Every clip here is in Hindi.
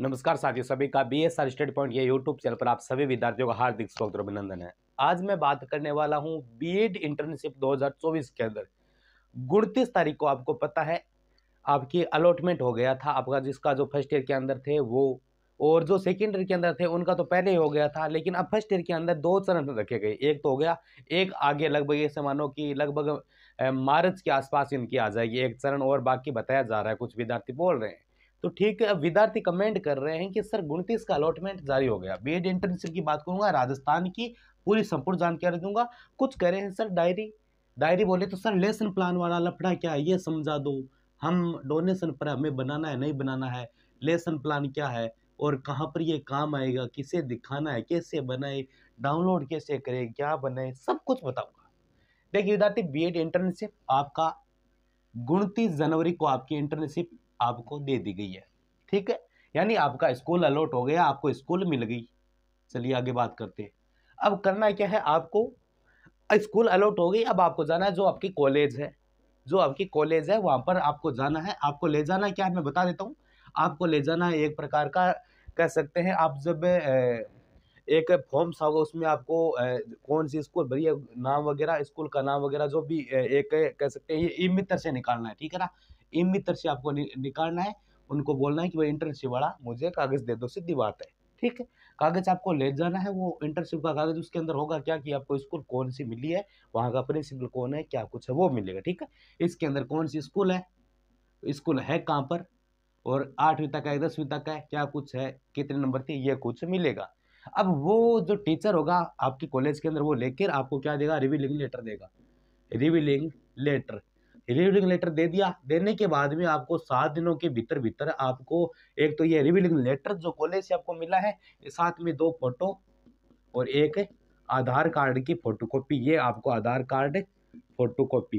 नमस्कार साथियों सभी का B S R study point YouTube channel पर आप सभी विद्यार्थियों का हार्दिक स्वागत और अभिनंदन है आज मैं बात करने वाला हूँ बीएड इंटर्नशिप 2024 के अंदर उनतीस तारीख को आपको पता है आपकी अलॉटमेंट हो गया था आपका जिसका जो फर्स्ट ईयर के अंदर थे वो और जो सेकेंड ईयर के अंदर थे उनका तो पहले ही हो गया था लेकिन अब फर्स्ट ईयर के अंदर दो चरण रखे गए एक तो हो गया एक आगे लगभग ये मानो कि लगभग मार्च के आसपास इनकी आ जाएगी एक चरण और बाकी बताया जा रहा है कुछ विद्यार्थी बोल रहे हैं तो ठीक है अब विद्यार्थी कमेंट कर रहे हैं कि सर गुणतीस का अलॉटमेंट जारी हो गया एड इंटर्नशिप की बात करूंगा राजस्थान की पूरी संपूर्ण जानकारी दूंगा कुछ कह रहे हैं सर डायरी डायरी बोले तो सर लेसन प्लान वाला लफड़ा क्या है ये समझा दो हम डोनेशन पर हमें बनाना है नहीं बनाना है लेसन प्लान क्या है और कहाँ पर ये काम आएगा किसे दिखाना है कैसे बनाए डाउनलोड कैसे करें क्या बनाए सब कुछ बताऊंगा देखिए विद्यार्थी बीएड इंटर्नशिप आपका उनतीस जनवरी को आपकी इंटर्नशिप आपको दे दी गई है ठीक है यानी आपका स्कूल अलॉट हो गया आपको स्कूल मिल गई चलिए आगे बात करते हैं अब करना क्या है आपको स्कूल अलॉट हो गई अब आपको जाना है जो आपकी कॉलेज है जो आपकी कॉलेज है वहाँ पर आपको जाना है आपको ले जाना क्या है मैं बता देता हूँ आपको ले जाना है एक प्रकार का कह सकते हैं आप जब एक फॉर्म सा होगा उसमें आपको कौन सी स्कूल बढ़िया नाम वगैरह स्कूल का नाम वगैरह जो भी एक कह सकते हैं ये ई मित्र से निकालना है ठीक है ना इन मित्र से आपको नि, निकालना है उनको बोलना है कि भाई इंटर्नशिप वाला मुझे कागज़ दे दो सीधी बात है ठीक है कागज़ आपको ले जाना है वो इंटर्नशिप का कागज़ उसके अंदर होगा क्या कि आपको स्कूल कौन सी मिली है वहाँ का प्रिंसिपल कौन है क्या कुछ है वो मिलेगा ठीक है इसके अंदर कौन सी स्कूल है स्कूल है कहाँ पर और आठवीं तक है दसवीं तक है क्या कुछ है कितने नंबर थी ये कुछ मिलेगा अब वो जो टीचर होगा आपके कॉलेज के अंदर वो लेकर आपको क्या देगा रिविलिंग लेटर देगा रिविलिंग लेटर रिव्यूलिंग लेटर दे दिया देने के बाद में आपको सात दिनों के भीतर भीतर आपको एक तो ये रिव्यूलिंग लेटर जो कॉलेज से आपको मिला है साथ में दो फोटो और एक आधार कार्ड की फोटोकॉपी ये आपको आधार कार्ड फोटोकॉपी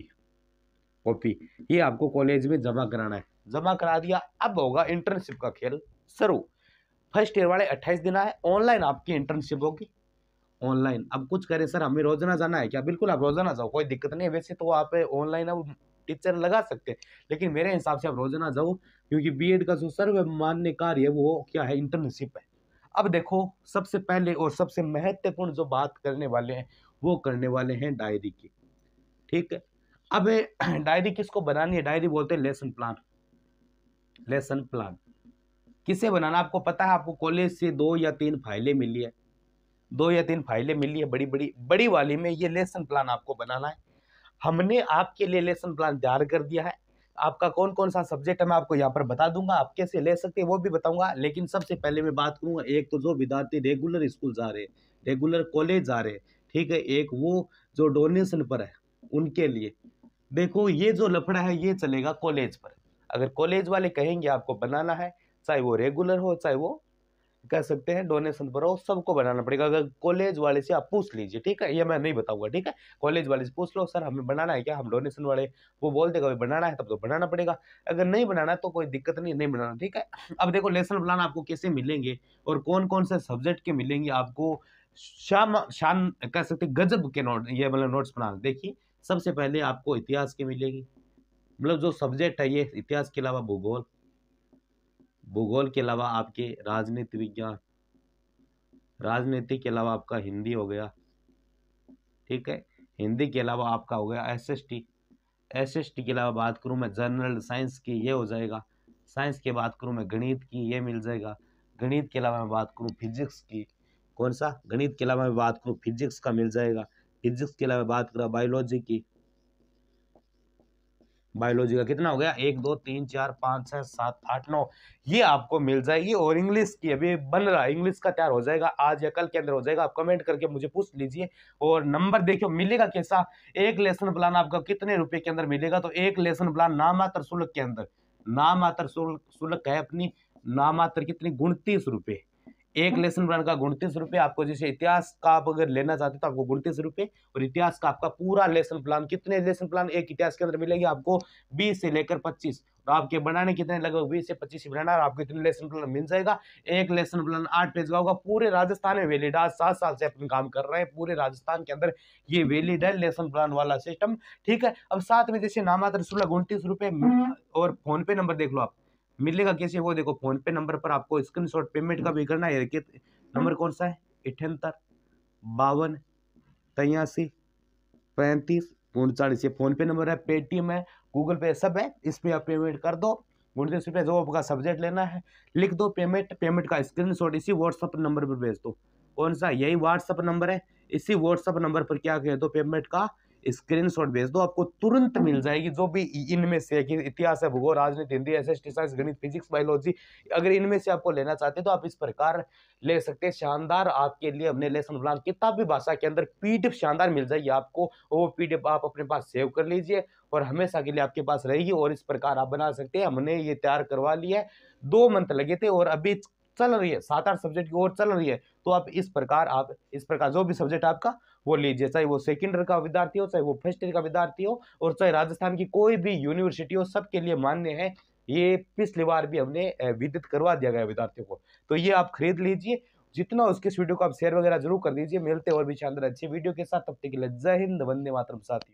कॉपी ये आपको कॉलेज में जमा कराना है जमा करा दिया अब होगा इंटर्नशिप का खेल शुरू फर्स्ट ईयर वाले अट्ठाईस दिन आए ऑनलाइन आपकी इंटर्नशिप होगी ऑनलाइन अब कुछ करें सर हमें रोजाना जाना है क्या बिल्कुल आप रोजाना जाओ कोई दिक्कत नहीं है वैसे तो आप ऑनलाइन अब टीचर लगा सकते हैं लेकिन मेरे हिसाब से आप रोजाना जाओ क्योंकि बी का जो सर्वमान्य कार्य है वो क्या है इंटर्नशिप है अब देखो सबसे पहले और सबसे महत्वपूर्ण जो बात करने वाले हैं वो करने वाले हैं डायरी की ठीक है अब डायरी किसको बनानी है डायरी बोलते हैं लेसन प्लान लेसन प्लान किसे बनाना आपको पता है आपको कॉलेज से दो या तीन फाइलें मिली है दो या तीन फाइलें मिली है बड़ी बड़ी बड़ी वाली में ये लेसन प्लान आपको बनाना है हमने आपके लिए लेसन प्लान तैयार कर दिया है आपका कौन कौन सा सब्जेक्ट है मैं आपको यहाँ पर बता दूंगा आप कैसे ले सकते हैं वो भी बताऊंगा लेकिन सबसे पहले मैं बात करूँगा एक तो जो विद्यार्थी रेगुलर स्कूल जा रहे रेगुलर कॉलेज जा रहे ठीक है एक वो जो डोनेशन पर है उनके लिए देखो ये जो लफड़ा है ये चलेगा कॉलेज पर अगर कॉलेज वाले कहेंगे आपको बनाना है चाहे वो रेगुलर हो चाहे वो कह सकते हैं डोनेशन पर हो सबको बनाना पड़ेगा अगर कॉलेज वाले से आप पूछ लीजिए ठीक है ये मैं नहीं बताऊंगा ठीक है कॉलेज वाले से पूछ लो सर हमें बनाना है क्या हम डोनेशन वाले वो बोल देगा भाई बनाना है तब तो बनाना पड़ेगा अगर नहीं बनाना तो कोई दिक्कत नहीं नहीं बनाना ठीक है अब देखो लेसन प्लान आपको कैसे मिलेंगे और कौन कौन से सब्जेक्ट के मिलेंगे आपको शाम शान कह सकते गजब के नोट ये मतलब नोट्स बनाना देखिए सबसे पहले आपको इतिहास के मिलेगी मतलब जो सब्जेक्ट है ये इतिहास के अलावा भूगोल भूगोल के अलावा आपके राजनीति विज्ञान राजनीति के अलावा आपका हिंदी हो गया ठीक है हिंदी के अलावा आपका हो गया S S T S S T के अलावा बात करूँ मैं जनरल साइंस की ये हो जाएगा साइंस की बात करूँ मैं गणित की ये मिल जाएगा गणित के अलावा मैं बात करूँ फिजिक्स की कौन सा गणित के अलावा मैं बात करूँ फिजिक्स का मिल जाएगा फिजिक्स के अलावा बात करूँ बायोलॉजी की बायोलॉजी का कितना हो गया एक दो तीन चार पाँच छः सात आठ नौ ये आपको मिल जाएगी और इंग्लिश की अभी बन रहा है इंग्लिश का तैयार हो जाएगा आज या कल के अंदर हो जाएगा आप कमेंट करके मुझे पूछ लीजिए और नंबर देखियो मिलेगा कैसा एक लेसन प्लान आपका कितने रुपए के अंदर मिलेगा तो एक लेसन प्लान नामात्र शुल्क के अंदर नामात्र शुल्क है अपनी नामात्र कितनी गुणतीस रुपये एक लेसन प्लान का गुणतीस रुपये आपको जैसे इतिहास का आप अगर लेना चाहते तो आपको गुणतीस रुपये और इतिहास का आपका पूरा लेसन प्लान कितने लेसन प्लान एक इतिहास के अंदर मिलेगी आपको बीस से लेकर पच्चीस तो आपके बनाने कितने लगभग बीस से पच्चीस बनाना और आपको इतने लेसन प्लान मिल जाएगा एक लेसन प्लान आठ पेज का होगा पूरे राजस्थान में वैलिड आज सात साल से अपन काम कर रहे हैं पूरे राजस्थान के अंदर ये वैलिड है लेसन प्लान वाला सिस्टम ठीक है अब साथ में जैसे नामात्र सोलह उनतीस रुपये और फोन पे नंबर देख लो आप मिलेगा कैसे वो देखो फोन पे नंबर पर आपको स्क्रीनशॉट पेमेंट का भी करना है नंबर हम्म। कौन सा है अठहत्तर बावन तयासी पैंतीस उनचालीस ये फोन पे नंबर है पेटीएम है गूगल पे सब है इस पर आप पेमेंट कर दो उनतीस रुपये जो आपका सब्जेक्ट लेना है लिख दो पेमेंट पेमेंट का स्क्रीन इसी व्हाट्सअप नंबर पर भेज दो कौन सा यही व्हाट्सअप नंबर है इसी व्हाट्सअप नंबर पर क्या कह दो पेमेंट का स्क्रीनशॉट भेज दो आपको तुरंत मिल जाएगी जो भी इनमें से कि इतिहास है भूगोल राजनीति हिंदी एस एस गणित फिजिक्स बायोलॉजी अगर इनमें से आपको लेना चाहते हैं तो आप इस प्रकार ले सकते हैं शानदार आपके लिए हमने लेसन प्लान किताबी भाषा के अंदर पी शानदार मिल जाएगी आपको वो पी आप अपने पास सेव कर लीजिए और हमेशा के लिए आपके पास रहेगी और इस प्रकार आप बना सकते हैं हमने ये तैयार करवा लिया है दो मंथ लगे थे और अभी चल रही है सात आठ सब्जेक्ट की ओर चल रही है तो आप इस प्रकार आप इस प्रकार जो भी सब्जेक्ट आपका वो लीजिए चाहे वो सेकेंड ईयर का विद्यार्थी हो चाहे वो फर्स्ट ईयर का विद्यार्थी हो और चाहे राजस्थान की कोई भी यूनिवर्सिटी हो सबके लिए मान्य है ये पिछली बार भी हमने विदित करवा दिया गया विद्यार्थियों को तो ये आप खरीद लीजिए जितना उसके इस वीडियो को आप शेयर वगैरह जरूर कर दीजिए मिलते और भी शानदार अच्छी वीडियो के साथ तब तक के लिए जय हिंद वंदे मातरम साथी